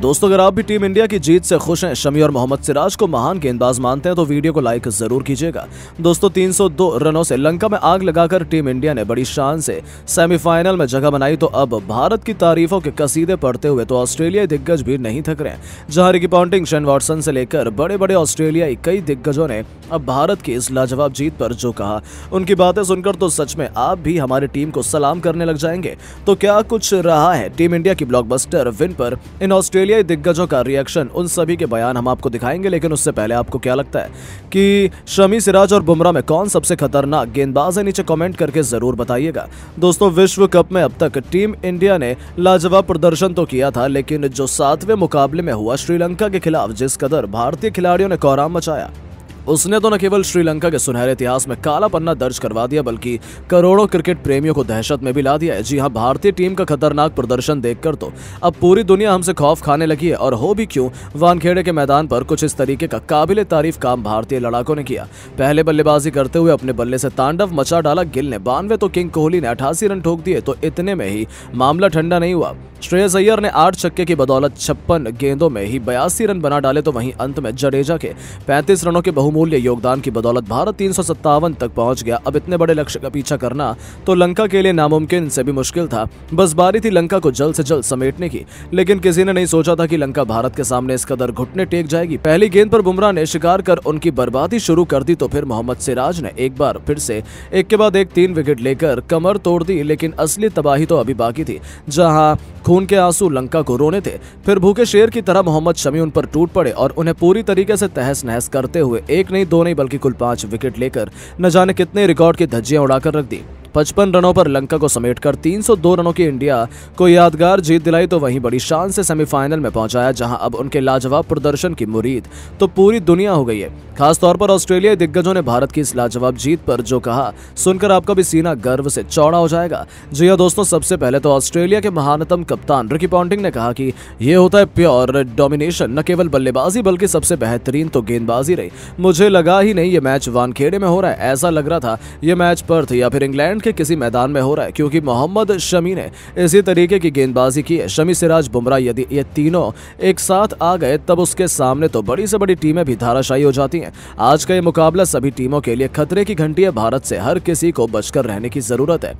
दोस्तों अगर आप भी टीम इंडिया की जीत से खुश हैं शमी और मोहम्मद सिराज को महान गेंदबाज मानते हैं तो वीडियो को लाइक जरूर कीजिएगा दोस्तों 302 रनों से लंका में आग लगाकर टीम इंडिया ने बड़ी शान से सेमीफाइनल में जगह बनाई तो अब भारत की तारीफों के कसीदे पढ़ते हुए तो ऑस्ट्रेलियाई दिग्गज भी नहीं थक रहे जहां रिकी पॉन्टिंग शेन वॉटसन से लेकर बड़े बड़े ऑस्ट्रेलियाई कई दिग्गजों ने अब भारत की इस लाजवाब जीत पर जो कहा उनकी बातें सुनकर तो सच में आप भी हमारी टीम को सलाम करने लग जाएंगे तो क्या कुछ रहा है टीम इंडिया की ब्लॉक विन पर इन ऑस्ट्रेलिया ऑस्ट्रेलियाई दिग्गजों का रिएक्शन उन सभी के बयान हम आपको दिखाएंगे लेकिन उससे पहले आपको क्या लगता है कि शमी सिराज और बुमराह में कौन सबसे खतरनाक गेंदबाज है नीचे कमेंट करके जरूर बताइएगा दोस्तों विश्व कप में अब तक टीम इंडिया ने लाजवाब प्रदर्शन तो किया था लेकिन जो सातवें मुकाबले में हुआ श्रीलंका के खिलाफ जिस कदर भारतीय खिलाड़ियों ने कोराम मचाया उसने तो न केवल श्रीलंका के सुनहरे इतिहास में काला पन्ना दर्ज करवा दिया बल्कि करोड़ों क्रिकेट प्रेमियों को दहशत में भी ला दिया है जी हाँ भारतीय टीम का खतरनाक प्रदर्शन देखकर तो अब पूरी दुनिया हमसे खौफ खाने लगी है और हो भी क्यों वानखेड़े के मैदान पर कुछ इस तरीके का काबिल तारीफ काम भारतीय लड़ाकों ने किया पहले बल्लेबाजी करते हुए अपने बल्ले से तांडव मचा डाला गिल ने बानवे तो किंग कोहली ने अठासी रन ठोक दिए तो इतने में ही मामला ठंडा नहीं हुआ श्रेयस अय्यर ने आठ छक्के की बदौलत छप्पन गेंदों में ही बयासी रन बना डाले तो वहीं अंत में जडेजा के 35 रनों के बहुमूल्य योगदान की बदौलत भारत तीन तक पहुंच गया अब इतने बड़े लक्ष्य का पीछा करना तो लंका के लिए नामुमकिन से भी मुश्किल था बस बारी थी लंका को जल्द से जल्द समेटने की लेकिन किसी ने नहीं सोचा था कि लंका भारत के सामने इस कदर घुटने टेक जाएगी पहली गेंद पर बुमराह ने शिकार कर उनकी बर्बादी शुरू कर दी तो फिर मोहम्मद सिराज ने एक बार फिर से एक के बाद एक तीन विकेट लेकर कमर तोड़ दी लेकिन असली तबाही तो अभी बाकी थी जहाँ खून के आंसू लंका को रोने थे फिर भूखे शेर की तरह मोहम्मद शमी उन पर टूट पड़े और उन्हें पूरी तरीके से तहस नहस करते हुए एक नहीं दो नहीं बल्कि कुल पांच विकेट लेकर न जाने कितने रिकॉर्ड की धज्जियां उड़ाकर रख दी पचपन रनों पर लंका को समेटकर 302 रनों की इंडिया को यादगार जीत दिलाई तो वहीं बड़ी शान से सेमीफाइनल में पहुंचाया जहां अब उनके लाजवाब प्रदर्शन की मुरीद तो पूरी दुनिया हो गई है खासतौर पर ऑस्ट्रेलियाई दिग्गजों ने भारत की इस लाजवाब जीत पर जो कहा सुनकर आपका भी सीना गर्व से चौड़ा हो जाएगा जी हाँ दोस्तों सबसे पहले तो ऑस्ट्रेलिया के महानतम कप्तान रिकी पॉन्टिंग ने कहा कि यह होता है प्योर डोमिनेशन न केवल बल्लेबाजी बल्कि सबसे बेहतरीन तो गेंदबाजी रही मुझे लगा ही नहीं ये मैच वानखेड़े में हो रहा है ऐसा लग रहा था यह मैच पर्थ या फिर इंग्लैंड इंग्लैंड के किसी मैदान में हो रहा है क्योंकि मोहम्मद शमी ने इसी तरीके की गेंदबाजी की है शमी सिराज बुमराह यदि ये तीनों एक साथ आ गए तब उसके सामने तो बड़ी से बड़ी टीमें भी धाराशाही हो जाती हैं आज का ये मुकाबला सभी टीमों के लिए खतरे की घंटी है भारत से हर किसी को बचकर रहने की जरूरत है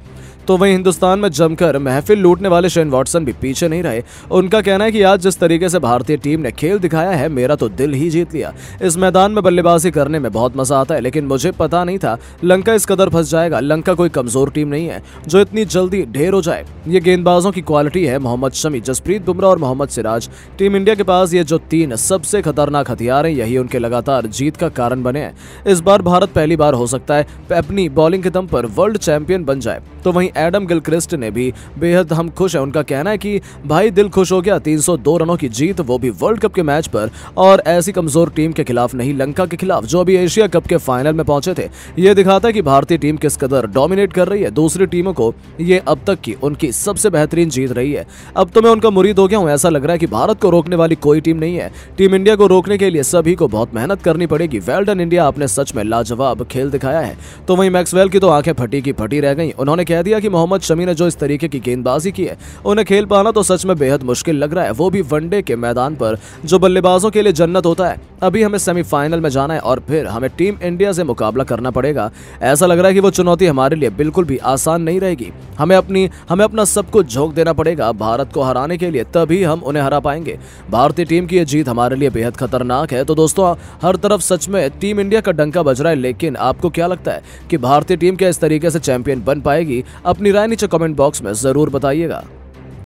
तो वहीं हिंदुस्तान में जमकर महफिल लूटने वाले शेन वॉटसन भी पीछे नहीं रहे उनका कहना है कि आज जिस तरीके से भारतीय टीम ने खेल दिखाया है मेरा तो दिल ही जीत लिया इस मैदान में बल्लेबाजी करने में बहुत मजा आता है लेकिन मुझे पता नहीं था लंका इस कदर फंस जाएगा लंका कोई कमजोर कमजोर टीम नहीं है जो इतनी जल्दी ढेर हो जाए ये गेंदबाजों की क्वालिटी है मोहम्मद शमी जसप्रीत बुमराह और मोहम्मद सिराज टीम इंडिया के पास ये जो तीन सबसे खतरनाक हथियार हैं यही उनके लगातार जीत का कारण बने हैं इस बार भारत पहली बार हो सकता है अपनी बॉलिंग के दम पर वर्ल्ड चैंपियन बन जाए तो वहीं एडम गिलक्रिस्ट ने भी बेहद हम खुश हैं उनका कहना है कि भाई दिल खुश हो गया 302 रनों की जीत वो भी वर्ल्ड कप के मैच पर और ऐसी कमजोर टीम के खिलाफ नहीं लंका के खिलाफ जो अभी एशिया कप के फाइनल में पहुंचे थे ये दिखाता है कि भारतीय टीम किस कदर डोमिनेट कर रही है दूसरी टीमों को ये अब तक की उनकी सबसे बेहतरीन जीत रही है अब तो मैं उनका मुरीद हो गया हूँ ऐसा लग रहा है कि भारत को रोकने वाली कोई टीम नहीं है टीम इंडिया को रोकने के लिए सभी को बहुत मेहनत करनी पड़ेगी वेल्ड एन इंडिया आपने सच में लाजवाब खेल दिखाया है तो वहीं मैक्सवेल की तो आंखें फटी की फटी रह गई उन्होंने कह दिया कि मोहम्मद शमी ने जो इस तरीके की गेंदबाजी की है उन्हें खेल पाना तो सच में बेहद मुश्किल लग रहा है वो भी वनडे के मैदान पर जो बल्लेबाजों के लिए जन्नत होता है अभी हमें सेमीफाइनल में जाना है और फिर हमें टीम इंडिया से मुकाबला करना पड़ेगा ऐसा लग रहा है कि वो चुनौती हमारे लिए बिल्कुल भी आसान नहीं रहेगी हमें अपनी हमें अपना सब कुछ झोंक देना पड़ेगा भारत को हराने के लिए तभी हम उन्हें हरा पाएंगे भारतीय टीम की यह जीत हमारे लिए बेहद खतरनाक है तो दोस्तों हर तरफ सच में टीम इंडिया का डंका बज रहा है लेकिन आपको क्या लगता है कि भारतीय टीम क्या इस तरीके से चैंपियन बन पाएगी अपनी राय नीचे कमेंट बॉक्स में जरूर बताइएगा